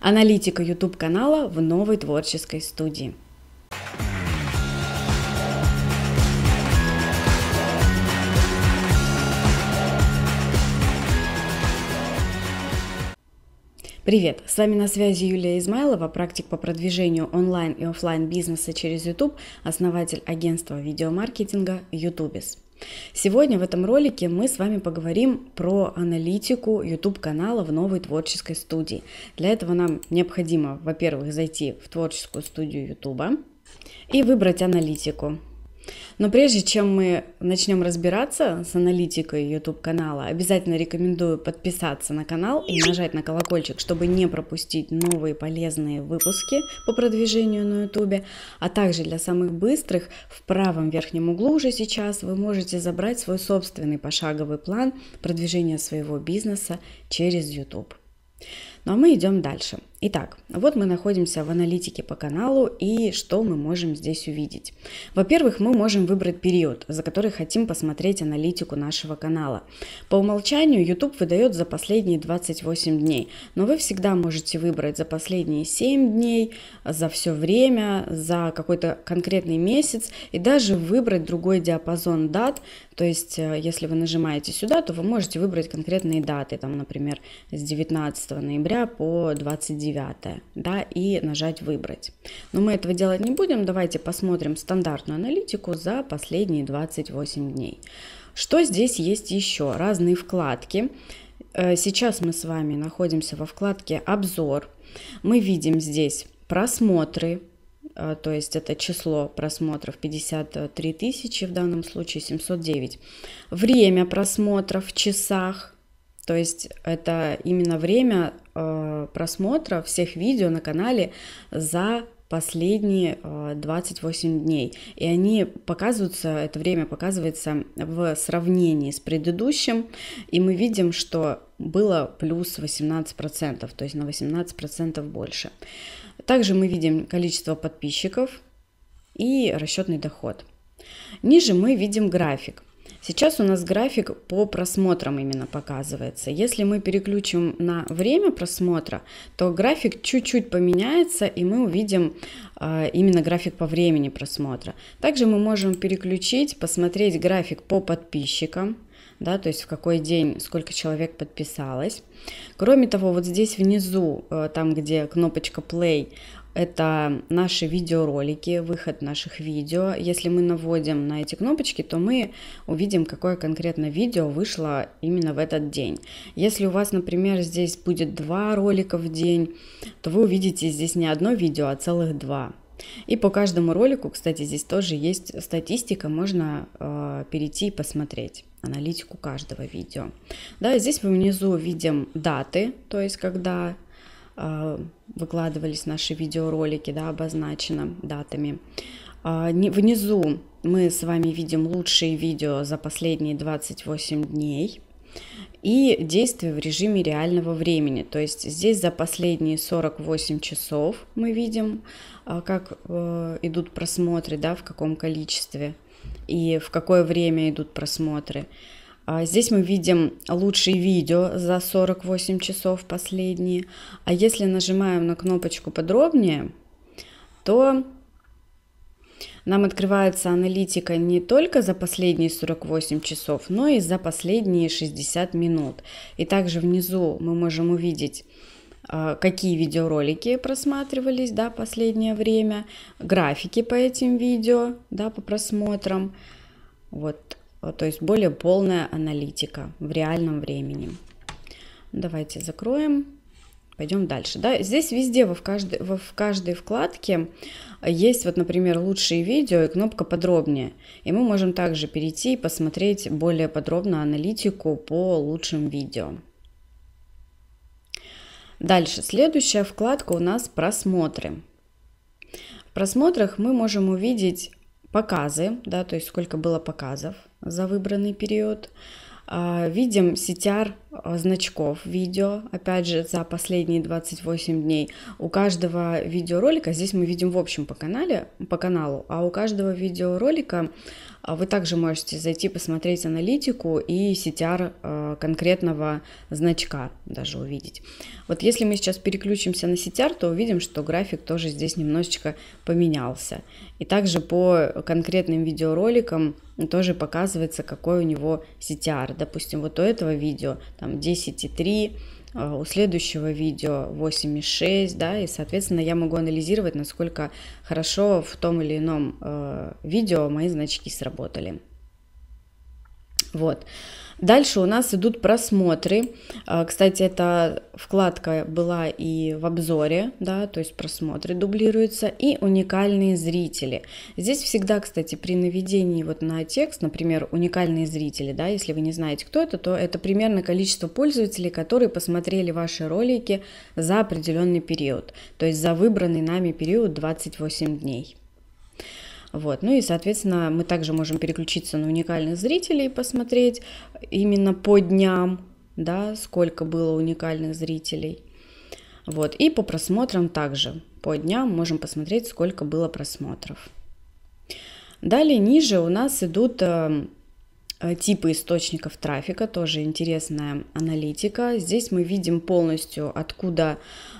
Аналитика YouTube-канала в новой творческой студии. Привет! С вами на связи Юлия Измайлова, практик по продвижению онлайн и офлайн бизнеса через YouTube, основатель агентства видеомаркетинга YouTubes. Сегодня в этом ролике мы с вами поговорим про аналитику YouTube-канала в новой творческой студии. Для этого нам необходимо, во-первых, зайти в творческую студию YouTube и выбрать аналитику. Но прежде чем мы начнем разбираться с аналитикой YouTube канала, обязательно рекомендую подписаться на канал и нажать на колокольчик, чтобы не пропустить новые полезные выпуски по продвижению на YouTube. А также для самых быстрых в правом верхнем углу уже сейчас вы можете забрать свой собственный пошаговый план продвижения своего бизнеса через YouTube. Ну а мы идем дальше. Итак, вот мы находимся в аналитике по каналу и что мы можем здесь увидеть. Во-первых, мы можем выбрать период, за который хотим посмотреть аналитику нашего канала. По умолчанию YouTube выдает за последние 28 дней, но вы всегда можете выбрать за последние 7 дней, за все время, за какой-то конкретный месяц и даже выбрать другой диапазон дат. То есть, э, если вы нажимаете сюда, то вы можете выбрать конкретные даты, там, например, с 19 ноября по 29 9, да, и нажать «Выбрать». Но мы этого делать не будем, давайте посмотрим стандартную аналитику за последние 28 дней. Что здесь есть еще? Разные вкладки. Э, сейчас мы с вами находимся во вкладке «Обзор». Мы видим здесь просмотры, э, то есть это число просмотров 53 тысячи, в данном случае 709. Время просмотров в часах, то есть это именно время э, просмотров всех видео на канале за последние 28 э, дней. И они показываются, это время показывается в сравнении с предыдущим, и мы видим, что было плюс 18%, то есть на 18% больше. Также мы видим количество подписчиков и расчетный доход. Ниже мы видим график. Сейчас у нас график по просмотрам именно показывается. Если мы переключим на время просмотра, то график чуть-чуть поменяется, и мы увидим э, именно график по времени просмотра. Также мы можем переключить, посмотреть график по подписчикам да, то есть в какой день сколько человек подписалось. Кроме того, вот здесь внизу, э, там где кнопочка play, это наши видеоролики, выход наших видео. Если мы наводим на эти кнопочки, то мы увидим, какое конкретно видео вышло именно в этот день. Если у вас, например, здесь будет два ролика в день, то вы увидите здесь не одно видео, а целых два. И по каждому ролику, кстати, здесь тоже есть статистика, можно э, перейти и посмотреть аналитику каждого видео. Да, здесь мы внизу видим даты, то есть когда Э, выкладывались наши видеоролики, да, обозначено датами. А, внизу мы с вами видим лучшие видео за последние 28 дней и действия в режиме реального времени. То есть здесь за последние 48 часов мы видим, э, как э, идут просмотры, да, в каком количестве и в какое время идут просмотры. А, здесь мы видим лучшие видео за 48 часов последние. А если нажимаем на кнопочку подробнее, то нам открывается аналитика не только за последние 48 часов, но и за последние 60 минут. И также внизу мы можем увидеть а, какие видеоролики просматривались да, последнее время, графики по этим видео, да, по просмотрам. Вот Э, то есть более полная аналитика в реальном времени. Давайте закроем. Пойдем дальше. Да? Здесь везде, во в, каждой, во в каждой вкладке есть, вот, например, лучшие видео и кнопка «Подробнее». И мы можем также перейти и посмотреть более подробно аналитику по лучшим видео. Дальше, следующая вкладка у нас «Просмотры». В просмотрах мы можем увидеть показы, да, то есть сколько было показов – за выбранный период. А, видим CTR Э, значков видео, опять же, за последние 28 дней. У каждого видеоролика, здесь мы видим в общем по, канале, по каналу, а у каждого видеоролика э, вы также можете зайти посмотреть аналитику и CTR э, конкретного значка даже увидеть. Вот если мы сейчас переключимся на CTR, то увидим, что график тоже здесь немножечко поменялся. И также по конкретным видеороликам тоже показывается, какой у него CTR. Допустим, вот у этого видео там 10,3, а, у следующего видео 8,6, да, и, соответственно, я могу анализировать, насколько хорошо в том или ином э, видео мои значки сработали. Вот. Дальше у нас идут просмотры. А, кстати, эта вкладка была и в обзоре, да, то есть просмотры дублируются, и уникальные зрители. Здесь всегда, кстати, при наведении вот на текст, например, уникальные зрители, да, если вы не знаете, кто это, то это примерно количество пользователей, которые посмотрели ваши ролики за определенный период, то есть за выбранный нами период 28 дней. Вот. Ну и, соответственно, мы также можем переключиться на уникальных зрителей и посмотреть именно по дням, да, сколько было уникальных зрителей. Вот. И по просмотрам также по дням можем посмотреть, сколько было просмотров. Далее ниже у нас идут эм, э, типы источников трафика, тоже интересная аналитика. Здесь мы видим полностью, откуда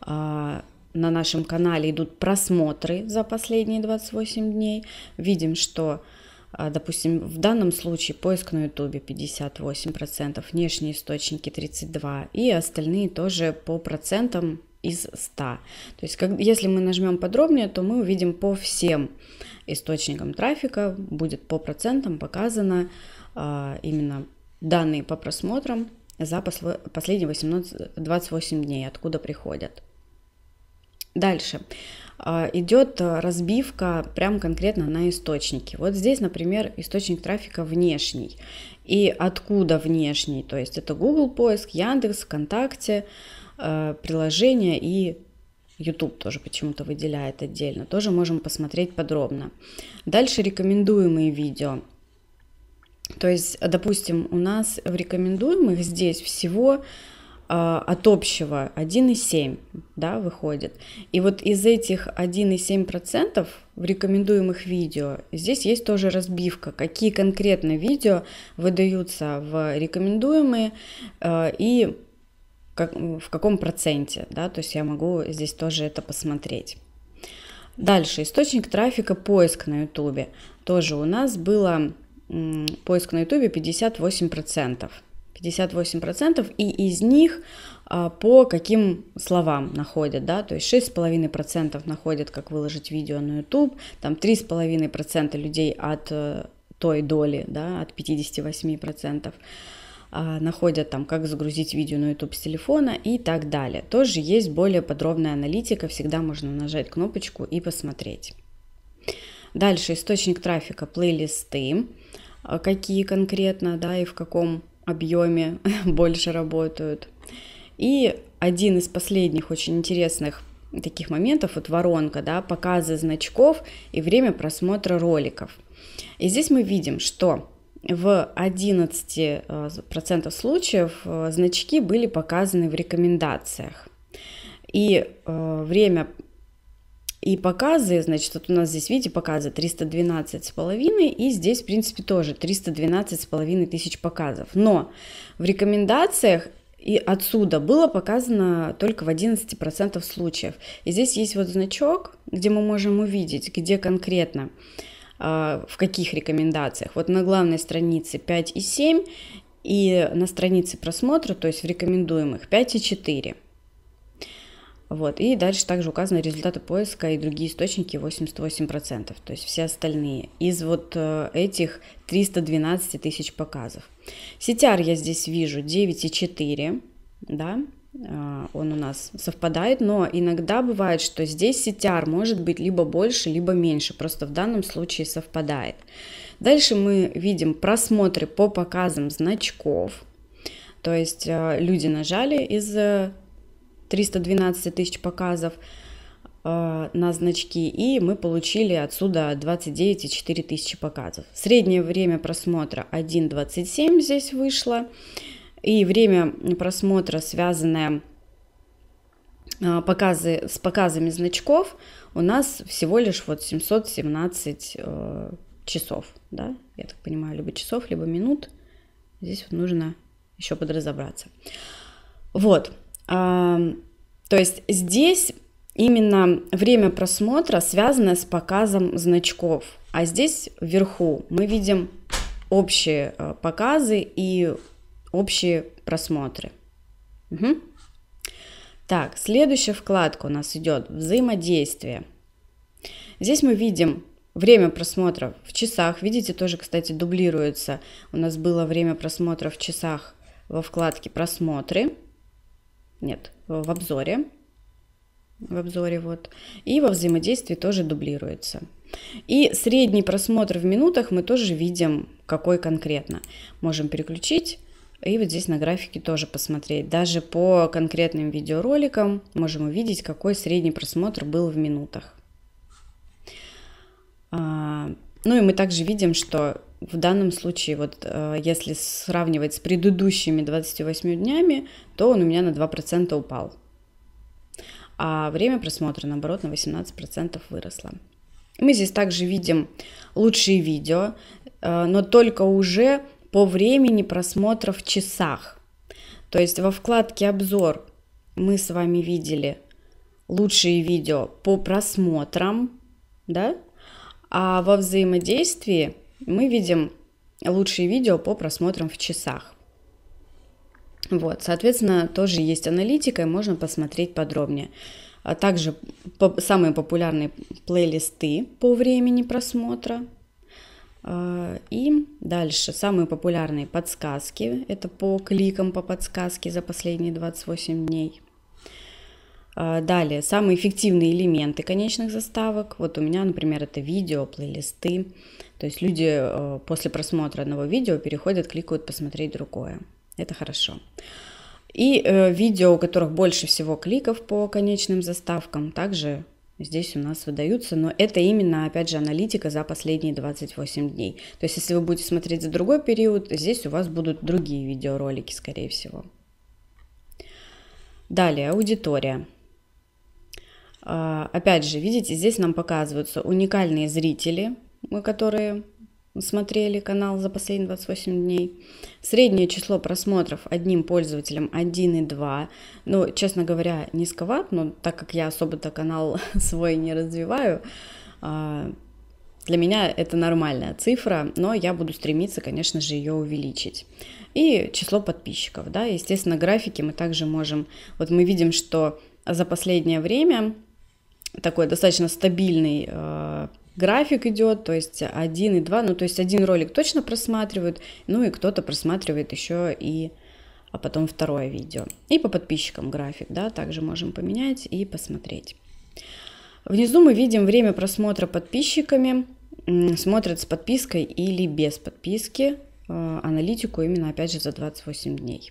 а, на нашем канале идут просмотры за последние 28 дней. Видим, что, а, допустим, в данном случае поиск на YouTube 58%, внешние источники 32% и остальные тоже по процентам из 100. То есть, как, если мы нажмем подробнее, то мы увидим по всем источникам трафика будет по процентам показано а, именно данные по просмотрам за посло, последние 18, 28 дней, откуда приходят. Дальше а, идет э, разбивка прям конкретно на источники. Вот здесь, например, источник трафика внешний. И откуда внешний? То есть это Google поиск, Яндекс, ВКонтакте, э, приложение и YouTube тоже почему-то выделяет отдельно. Тоже можем посмотреть подробно. Дальше рекомендуемые видео. То есть, допустим, у нас в рекомендуемых здесь всего Э, от общего 1,7 да, выходит. И вот из этих 1,7% в рекомендуемых видео здесь есть тоже разбивка, какие конкретно видео выдаются в рекомендуемые э, и как, в каком проценте. Да, то есть я могу здесь тоже это посмотреть. Дальше, источник трафика поиск на YouTube. Тоже у нас было поиск на YouTube 58%. 58%, и из них а, по каким словам находят, да, то есть 6,5% находят, как выложить видео на YouTube, там 3,5% людей от э, той доли, да, от 58% а, находят там, как загрузить видео на YouTube с телефона и так далее. Тоже есть более подробная аналитика, всегда можно нажать кнопочку и посмотреть. Дальше источник трафика плейлисты, а, какие конкретно, да, и в каком объеме больше работают. И один из последних очень интересных таких моментов, вот воронка, да, показы значков и время просмотра роликов. И здесь мы видим, что в 11% э, случаев э, значки были показаны в рекомендациях. И э, время и показы, значит, вот у нас здесь, видите, показы 312,5 и здесь, в принципе, тоже 312,5 тысяч показов. Но в рекомендациях и отсюда было показано только в 11% случаев. И здесь есть вот значок, где мы можем увидеть, где конкретно а, в каких рекомендациях. Вот на главной странице 5 и 7 и на странице просмотра, то есть в рекомендуемых 5 и 4. Вот. И дальше также указаны результаты поиска и другие источники 88%, то есть все остальные из вот э, этих 312 тысяч показов. CTR я здесь вижу 9,4, да, э, он у нас совпадает, но иногда бывает, что здесь CTR может быть либо больше, либо меньше, просто в данном случае совпадает. Дальше мы видим просмотры по показам значков, то есть э, люди нажали из 312 тысяч показов э, на значки, и мы получили отсюда 29,4 тысячи показов. Среднее время просмотра 1,27 здесь вышло, и время просмотра, связанное э, показы, с показами значков, у нас всего лишь вот 717 э, часов, да, я так понимаю, либо часов, либо минут. Здесь вот нужно еще подразобраться. Вот, то есть здесь именно время просмотра связано с показом значков, а здесь вверху мы видим общие э, показы и общие просмотры. Угу. Так, следующая вкладка у нас идет взаимодействие. Здесь мы видим время просмотра в часах. Видите, тоже, кстати, дублируется. У нас было время просмотра в часах во вкладке просмотры. Нет, в обзоре. В обзоре вот. И во взаимодействии тоже дублируется. И средний просмотр в минутах мы тоже видим, какой конкретно. Можем переключить. И вот здесь на графике тоже посмотреть. Даже по конкретным видеороликам можем увидеть, какой средний просмотр был в минутах. А, ну и мы также видим, что в данном случае, вот э, если сравнивать с предыдущими 28 днями, то он у меня на 2% упал. А время просмотра, наоборот, на 18% выросло. Мы здесь также видим лучшие видео, э, но только уже по времени просмотра в часах. То есть во вкладке «Обзор» мы с вами видели лучшие видео по просмотрам, да? а во взаимодействии – мы видим лучшие видео по просмотрам в часах. Вот, соответственно, тоже есть аналитика, и можно посмотреть подробнее. А также по, самые популярные плейлисты по времени просмотра. А, и дальше самые популярные подсказки. Это по кликам по подсказке за последние 28 дней – а, далее, самые эффективные элементы конечных заставок. Вот у меня, например, это видео, плейлисты. То есть люди э, после просмотра одного видео переходят, кликают посмотреть другое. Это хорошо. И э, видео, у которых больше всего кликов по конечным заставкам, также здесь у нас выдаются, но это именно, опять же, аналитика за последние 28 дней. То есть, если вы будете смотреть за другой период, здесь у вас будут другие видеоролики, скорее всего. Далее, аудитория. А, опять же, видите, здесь нам показываются уникальные зрители, которые смотрели канал за последние 28 дней. Среднее число просмотров одним пользователем 1,2. Ну, честно говоря, низковат, но так как я особо-то канал свой не развиваю, а, для меня это нормальная цифра, но я буду стремиться, конечно же, ее увеличить. И число подписчиков, да, естественно, графики мы также можем... Вот мы видим, что за последнее время такой достаточно стабильный э, график идет, то есть один и два, ну то есть один ролик точно просматривают, ну и кто-то просматривает еще и а потом второе видео. И по подписчикам график, да, также можем поменять и посмотреть. Внизу мы видим время просмотра подписчиками, смотрят с подпиской или без подписки э, аналитику именно опять же за 28 дней.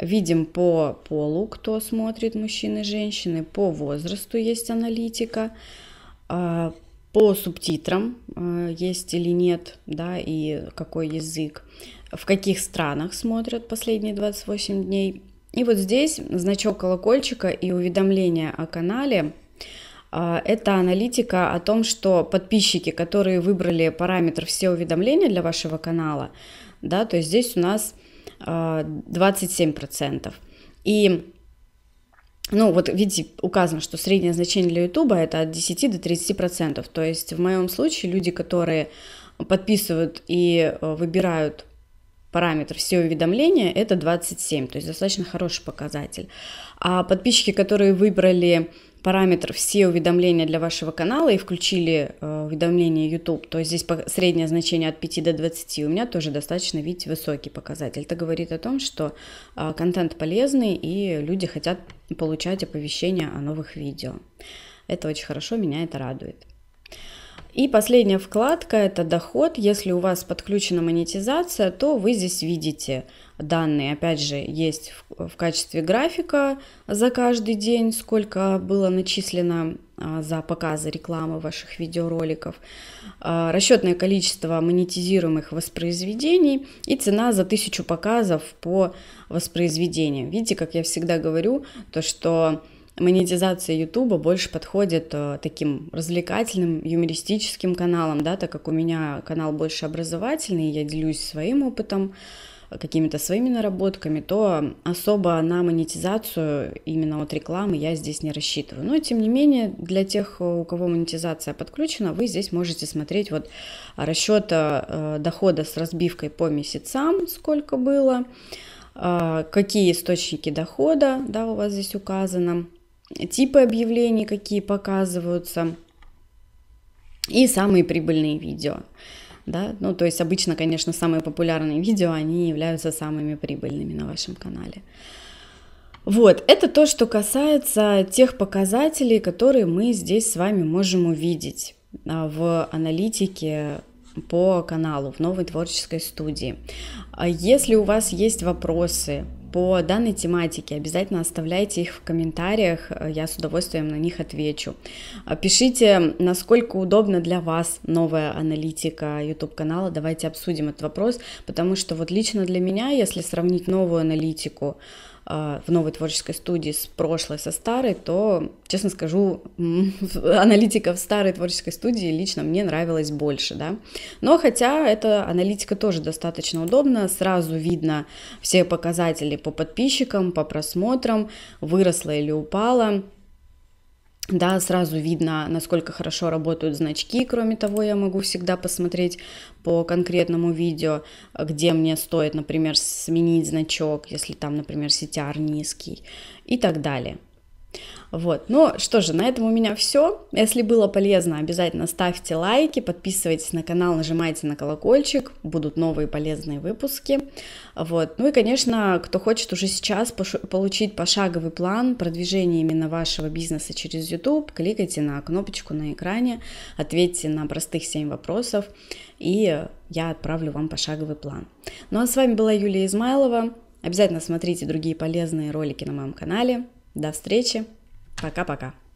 Видим по полу, кто смотрит, мужчины, женщины. По возрасту есть аналитика. А, по субтитрам а, есть или нет, да, и какой язык. В каких странах смотрят последние 28 дней. И вот здесь значок колокольчика и уведомления о канале а, это аналитика о том, что подписчики, которые выбрали параметр все уведомления для вашего канала, да, то есть здесь у нас 27%. И ну, вот видите, указано, что среднее значение для YouTube это от 10 до 30%. То есть в моем случае люди, которые подписывают и э, выбирают параметр все уведомления, это 27, то есть достаточно хороший показатель. А подписчики, которые выбрали параметр «Все уведомления для вашего канала» и включили э, уведомления YouTube, то здесь среднее значение от 5 до 20, у меня тоже достаточно, видите, высокий показатель. Это говорит о том, что э, контент полезный и люди хотят получать оповещения о новых видео. Это очень хорошо, меня это радует. И последняя вкладка – это доход. Если у вас подключена монетизация, то вы здесь видите данные. Опять же, есть в, качестве графика за каждый день, сколько было начислено а, за показы рекламы ваших видеороликов, а, расчетное количество монетизируемых воспроизведений и цена за тысячу показов по воспроизведению. Видите, как я всегда говорю, то что монетизация Ютуба больше подходит э, таким развлекательным, юмористическим каналам, да, так как у меня канал больше образовательный, я делюсь своим опытом, какими-то своими наработками, то особо на монетизацию именно от рекламы я здесь не рассчитываю. Но, тем не менее, для тех, э, у кого монетизация подключена, вы здесь можете смотреть вот расчет э, дохода с разбивкой по месяцам, сколько было, какие источники дохода да, у вас здесь указано, типы объявлений, какие показываются, и самые прибыльные видео. Да? Ну, то есть обычно, конечно, самые популярные видео, они являются самыми прибыльными на вашем канале. Вот, это то, что касается тех показателей, которые мы здесь с вами можем увидеть а, в аналитике по каналу в новой творческой студии. А если у вас есть вопросы по данной тематике, обязательно оставляйте их в комментариях, э, я с удовольствием на них отвечу. А, пишите, насколько удобна для вас новая аналитика YouTube канала, давайте обсудим этот вопрос, потому что вот лично для меня, если сравнить новую аналитику, Э, в новой творческой студии с прошлой, со старой, то, честно скажу, аналитика в старой творческой студии лично мне нравилась больше, да. Но хотя эта аналитика тоже достаточно удобна, сразу видно все показатели по подписчикам, по просмотрам, выросла или упала, да, сразу видно, насколько хорошо работают значки. Кроме того, я могу всегда посмотреть по конкретному видео, где мне стоит, например, сменить значок, если там, например, CTR низкий и так далее. Вот, ну что же, на этом у меня все. Если было полезно, обязательно ставьте лайки, подписывайтесь на канал, нажимайте на колокольчик, будут новые полезные выпуски. Вот, ну и, конечно, кто хочет уже сейчас получить пошаговый план продвижения именно вашего бизнеса через YouTube, кликайте на кнопочку на экране, ответьте на простых 7 вопросов, и я отправлю вам пошаговый план. Ну а с вами была Юлия Измайлова. Обязательно смотрите другие полезные ролики на моем канале. До встречи. Пока-пока.